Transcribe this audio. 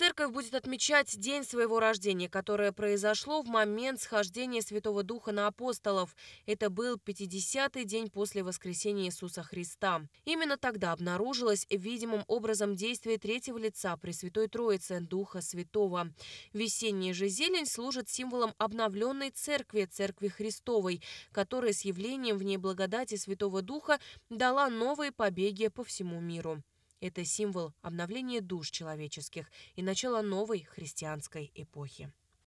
Церковь будет отмечать день своего рождения, которое произошло в момент схождения Святого Духа на апостолов. Это был 50-й день после воскресения Иисуса Христа. Именно тогда обнаружилось видимым образом действие третьего лица Пресвятой Троицы, Духа Святого. Весенняя же зелень служит символом обновленной церкви, Церкви Христовой, которая с явлением в ней благодати Святого Духа дала новые побеги по всему миру. Это символ обновления душ человеческих и начала новой христианской эпохи.